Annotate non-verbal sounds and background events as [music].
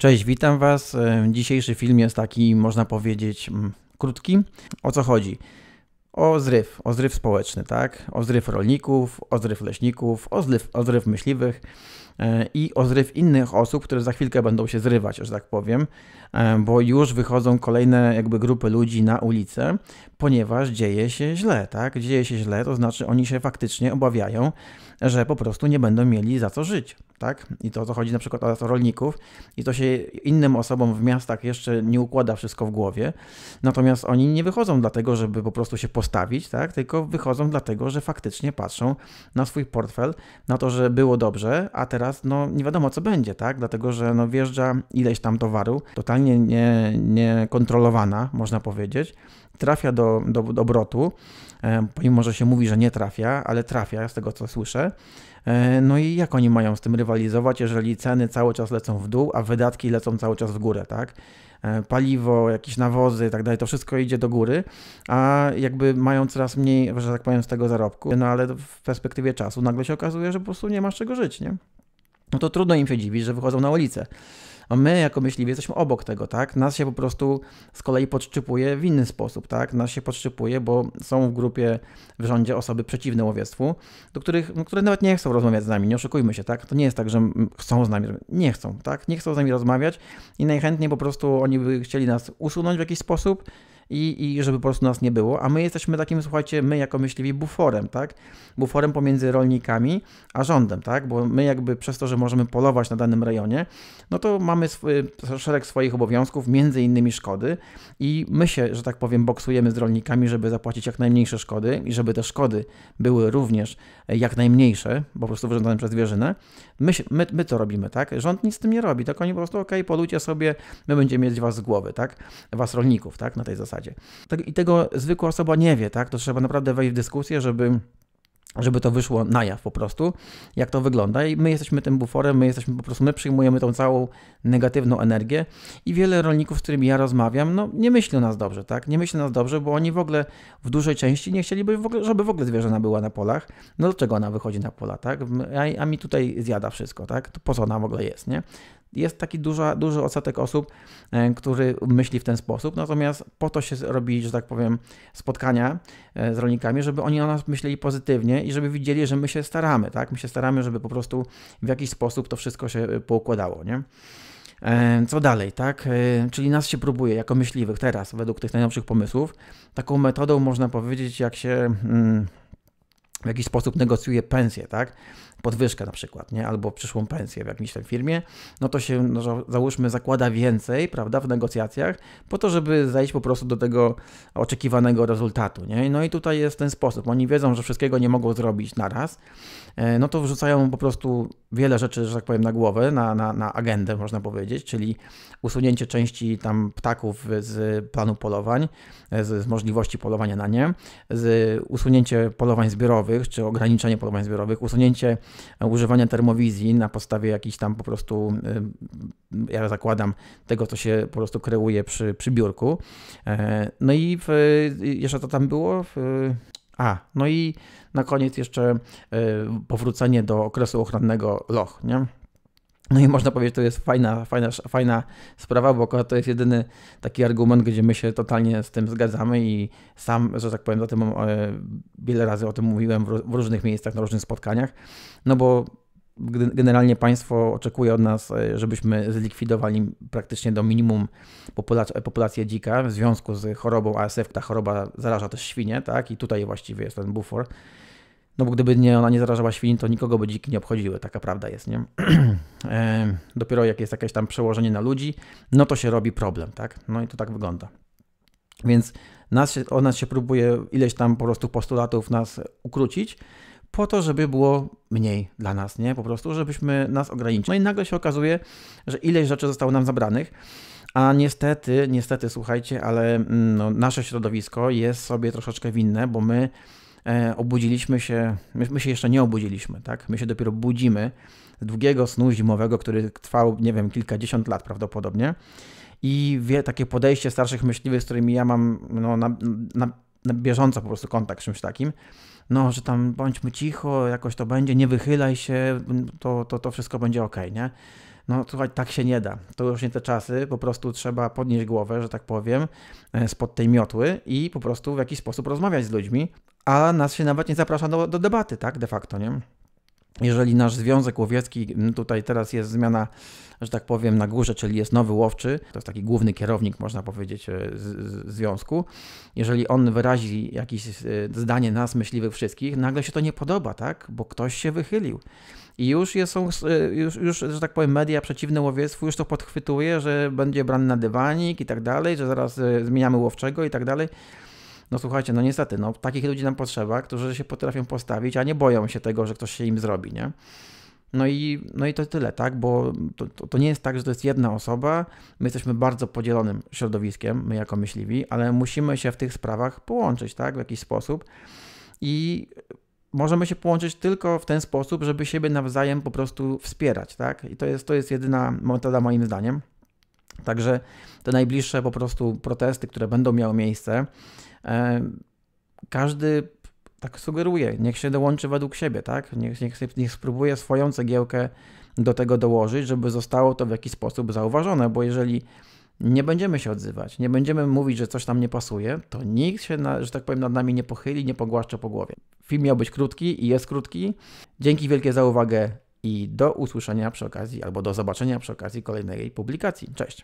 Cześć, witam Was. E, dzisiejszy film jest taki, można powiedzieć, mm, krótki. O co chodzi? O zryw, o zryw społeczny, tak? O zryw rolników, o zryw leśników, o zryw, o zryw myśliwych e, i o zryw innych osób, które za chwilkę będą się zrywać, że tak powiem, e, bo już wychodzą kolejne jakby grupy ludzi na ulicę, ponieważ dzieje się źle, tak? Dzieje się źle, to znaczy oni się faktycznie obawiają, że po prostu nie będą mieli za co żyć tak? I to, to chodzi na przykład o rolników i to się innym osobom w miastach jeszcze nie układa wszystko w głowie, natomiast oni nie wychodzą dlatego, żeby po prostu się postawić, tak? Tylko wychodzą dlatego, że faktycznie patrzą na swój portfel, na to, że było dobrze, a teraz no nie wiadomo co będzie, tak? Dlatego, że no wjeżdża ileś tam towaru, totalnie nie, niekontrolowana, można powiedzieć, trafia do, do, do obrotu, e, pomimo, że się mówi, że nie trafia, ale trafia z tego, co słyszę, E, no i jak oni mają z tym rywalizować, jeżeli ceny cały czas lecą w dół, a wydatki lecą cały czas w górę, tak? E, paliwo, jakieś nawozy i tak dalej, to wszystko idzie do góry, a jakby mają coraz mniej, że tak powiem, z tego zarobku. No ale w perspektywie czasu nagle się okazuje, że po prostu nie masz czego żyć, nie? No to trudno im się dziwić, że wychodzą na ulicę a no my jako myśliwi jesteśmy obok tego, tak? Nas się po prostu z kolei podszczypuje w inny sposób, tak? Nas się podszczypuje, bo są w grupie, w rządzie osoby przeciwne łowiectwu, do których, no, które nawet nie chcą rozmawiać z nami, nie oszukujmy się, tak? To nie jest tak, że chcą z nami, nie chcą, tak? Nie chcą z nami rozmawiać i najchętniej po prostu oni by chcieli nas usunąć w jakiś sposób, i, i żeby po prostu nas nie było, a my jesteśmy takim, słuchajcie, my jako myśliwi buforem, tak? Buforem pomiędzy rolnikami a rządem, tak? Bo my jakby przez to, że możemy polować na danym rejonie, no to mamy y, szereg swoich obowiązków, między innymi szkody i my się, że tak powiem, boksujemy z rolnikami, żeby zapłacić jak najmniejsze szkody i żeby te szkody były również e, jak najmniejsze, po prostu wyrządzone przez zwierzynę. My, my, my to robimy, tak? Rząd nic z tym nie robi, tak oni po prostu, okej, okay, polujcie sobie, my będziemy mieć was z głowy, tak? Was rolników, tak? Na tej zasadzie zasadzie. I tego zwykła osoba nie wie, tak? To trzeba naprawdę wejść w dyskusję, żeby żeby to wyszło na jaw po prostu, jak to wygląda i my jesteśmy tym buforem, my jesteśmy po prostu, my przyjmujemy tą całą negatywną energię i wiele rolników, z którymi ja rozmawiam, no nie myśli o nas dobrze, tak? Nie myśli o nas dobrze, bo oni w ogóle w dużej części nie chcieliby, w ogóle, żeby w ogóle zwierzęta była na polach. No dlaczego ona wychodzi na pola, tak? A, a mi tutaj zjada wszystko, tak? To po co ona w ogóle jest, nie? Jest taki duża, duży odsetek osób, e, który myśli w ten sposób, natomiast po to się robi, że tak powiem, spotkania e, z rolnikami, żeby oni o nas myśleli pozytywnie i żeby widzieli, że my się staramy, tak? My się staramy, żeby po prostu w jakiś sposób to wszystko się e, poukładało, nie? Co dalej, tak? E, czyli nas się próbuje jako myśliwych teraz, według tych najnowszych pomysłów. Taką metodą można powiedzieć, jak się mm, w jakiś sposób negocjuje pensję, tak? Podwyżkę na przykład, nie? Albo przyszłą pensję w jakimś tam firmie, no to się, no, załóżmy, zakłada więcej, prawda, w negocjacjach, po to, żeby zajść po prostu do tego oczekiwanego rezultatu, nie? No i tutaj jest ten sposób. Oni wiedzą, że wszystkiego nie mogą zrobić naraz, e, no to wrzucają po prostu wiele rzeczy, że tak powiem, na głowę, na, na, na agendę, można powiedzieć, czyli usunięcie części tam ptaków z planu polowań, e, z, z możliwości polowania na nie, z usunięcie polowań zbiorowych, zbiorowych, czy ograniczenie porwań zbiorowych, usunięcie e, używania termowizji na podstawie jakichś tam po prostu, e, ja zakładam, tego, co się po prostu kreuje przy, przy biurku. E, no i w, jeszcze to tam było. W, a, no i na koniec jeszcze powrócenie do okresu ochronnego loch, nie? No i można powiedzieć, że to jest fajna, fajna, fajna sprawa, bo akurat to jest jedyny taki argument, gdzie my się totalnie z tym zgadzamy i sam, że tak powiem, o tym e, wiele razy o tym mówiłem w różnych miejscach, na różnych spotkaniach, no bo generalnie państwo oczekuje od nas, e, żebyśmy zlikwidowali praktycznie do minimum populację dzika w związku z chorobą ASF, ta choroba zaraża też świnie, tak, i tutaj właściwie jest ten bufor no bo gdyby nie, ona nie zarażała świn, to nikogo by dziki nie obchodziły, taka prawda jest, nie? [clears throat] dopiero jak jest jakieś tam przełożenie na ludzi, no to się robi problem, tak? No i to tak wygląda. Więc nas się, o nas się próbuje ileś tam po prostu postulatów nas ukrócić, po to, żeby było mniej dla nas, nie? Po prostu, żebyśmy nas ograniczyli. No i nagle się okazuje, że ileś rzeczy zostało nam zabranych, a niestety, niestety, słuchajcie, ale mm, no, nasze środowisko jest sobie troszeczkę winne, bo my E, obudziliśmy się, my, my, się jeszcze nie obudziliśmy, tak? My się dopiero budzimy z długiego snu zimowego, który trwał, nie wiem, kilkadziesiąt lat prawdopodobnie. I wie, takie podejście starszych myśliwych, z którymi ja mam no, na, na, na bieżąco po prostu kontakt z czymś takim, no, że tam bądźmy cicho, jakoś to będzie, nie wychylaj się, to, to, to wszystko będzie ok, nie? No słuchaj, tak się nie da. To już nie te czasy, po prostu trzeba podnieść głowę, że tak powiem, e, spod tej miotły i po prostu w jakiś sposób rozmawiać z ludźmi, a nas się nawet nie zaprasza do, do debaty, tak, de facto, nie? jeżeli nasz związek łowiecki, tutaj teraz jest zmiana, że tak powiem, na górze, czyli jest nowy łowczy, to jest taki główny kierownik, można powiedzieć, e, z, z związku. Jeżeli on wyrazi jakieś e, zdanie nas, myśliwych wszystkich, nagle się to nie podoba, tak? Bo ktoś się wychylił i już są, y, już, już, że tak powiem, media przeciwne łowiectwu już to podchwytuje, że będzie brany na dywanik i tak dalej, że zaraz y, zmieniamy łowczego i tak dalej. No słuchajcie, no niestety, no takich ludzi nam potrzeba, którzy się potrafią postawić, a nie boją się tego, że ktoś się im zrobi, nie? No i, no i to tyle, tak? Bo to, to, to, nie jest tak, że to jest jedna osoba. My jesteśmy bardzo podzielonym środowiskiem, my jako myśliwi, ale musimy się w tych sprawach połączyć, tak? W jakiś sposób. I możemy się połączyć tylko w ten sposób, żeby siebie nawzajem po prostu wspierać, tak? I to jest, to jest jedyna metoda moim zdaniem. Także te najbliższe po prostu protesty, które będą miały miejsce, e, każdy tak sugeruje, niech się dołączy według siebie, tak? Niech, niech, niech spróbuje swoją cegiełkę do tego dołożyć, żeby zostało to w jakiś sposób zauważone, bo jeżeli nie będziemy się odzywać, nie będziemy mówić, że coś tam nie pasuje, to nikt się, na, że tak powiem, nad nami nie pochyli, nie pogłaszcza po głowie. Film miał być krótki i jest krótki. Dzięki wielkie za uwagę i do usłyszenia przy okazji, albo do zobaczenia przy okazji kolejnej publikacji. Cześć!